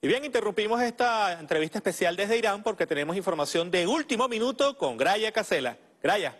Y bien, interrumpimos esta entrevista especial desde Irán porque tenemos información de último minuto con Graya Casela. Graya.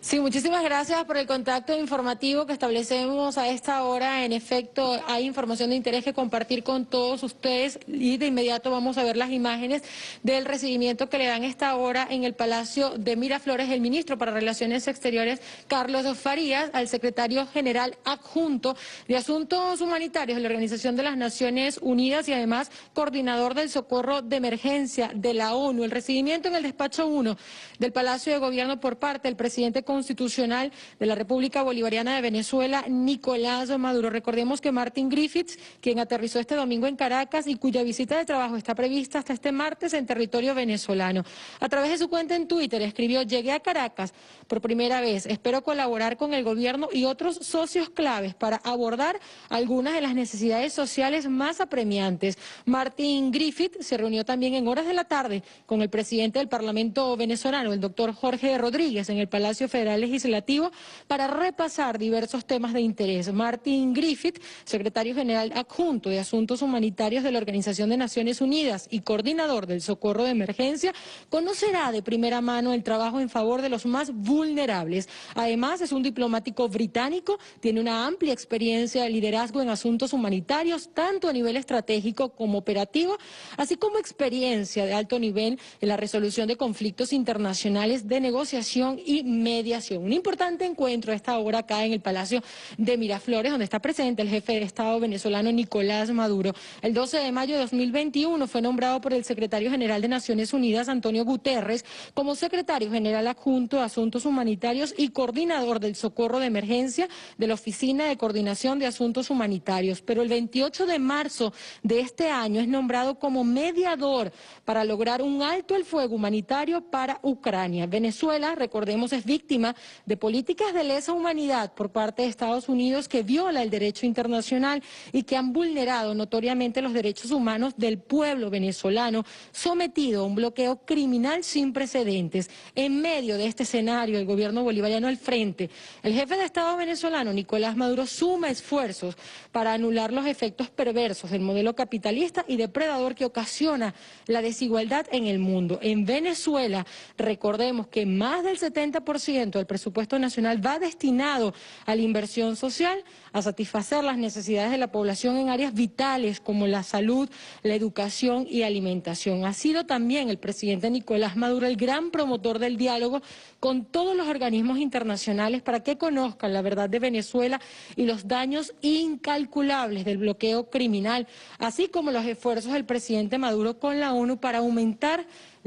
Sí, muchísimas gracias por el contacto informativo que establecemos a esta hora. En efecto, hay información de interés que compartir con todos ustedes y de inmediato vamos a ver las imágenes del recibimiento que le dan esta hora en el Palacio de Miraflores el ministro para Relaciones Exteriores, Carlos Farías, al secretario general adjunto de Asuntos Humanitarios de la Organización de las Naciones Unidas y además coordinador del socorro de emergencia de la ONU. El recibimiento en el despacho 1 del Palacio de Gobierno por parte del presidente Constitucional de la República Bolivariana de Venezuela, Nicolás Maduro. Recordemos que Martin Griffiths, quien aterrizó este domingo en Caracas y cuya visita de trabajo está prevista hasta este martes en territorio venezolano. A través de su cuenta en Twitter escribió, llegué a Caracas por primera vez, espero colaborar con el gobierno y otros socios claves para abordar algunas de las necesidades sociales más apremiantes. Martin Griffiths se reunió también en horas de la tarde con el presidente del Parlamento venezolano, el doctor Jorge Rodríguez, en el Palacio Federal. Legislativo para repasar diversos temas de interés. Martin Griffith, secretario general adjunto de Asuntos Humanitarios de la Organización de Naciones Unidas y coordinador del Socorro de Emergencia, conocerá de primera mano el trabajo en favor de los más vulnerables. Además, es un diplomático británico, tiene una amplia experiencia de liderazgo en asuntos humanitarios, tanto a nivel estratégico como operativo, así como experiencia de alto nivel en la resolución de conflictos internacionales de negociación y medio un importante encuentro a esta hora acá en el Palacio de Miraflores, donde está presente el jefe de Estado venezolano Nicolás Maduro. El 12 de mayo de 2021 fue nombrado por el secretario general de Naciones Unidas, Antonio Guterres, como secretario general adjunto de Asuntos Humanitarios y coordinador del socorro de emergencia de la Oficina de Coordinación de Asuntos Humanitarios. Pero el 28 de marzo de este año es nombrado como mediador para lograr un alto el fuego humanitario para Ucrania. Venezuela, recordemos, es víctima de políticas de lesa humanidad por parte de Estados Unidos que viola el derecho internacional y que han vulnerado notoriamente los derechos humanos del pueblo venezolano, sometido a un bloqueo criminal sin precedentes. En medio de este escenario, el gobierno bolivariano al frente, el jefe de Estado venezolano, Nicolás Maduro, suma esfuerzos para anular los efectos perversos del modelo capitalista y depredador que ocasiona la desigualdad en el mundo. En Venezuela, recordemos que más del 70% el del presupuesto nacional va destinado a la inversión social, a satisfacer las necesidades de la población en áreas vitales como la salud, la educación y alimentación. Ha sido también el presidente Nicolás Maduro el gran promotor del diálogo con todos los organismos internacionales para que conozcan la verdad de Venezuela y los daños incalculables del bloqueo criminal, así como los esfuerzos del presidente Maduro con la ONU para aumentar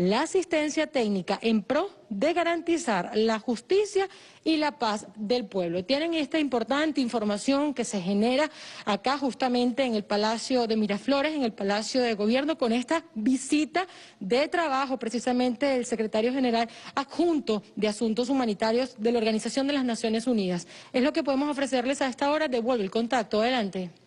la asistencia técnica en pro de garantizar la justicia y la paz del pueblo. Tienen esta importante información que se genera acá justamente en el Palacio de Miraflores, en el Palacio de Gobierno, con esta visita de trabajo precisamente del secretario general adjunto de Asuntos Humanitarios de la Organización de las Naciones Unidas. Es lo que podemos ofrecerles a esta hora. Devuelvo el contacto. Adelante.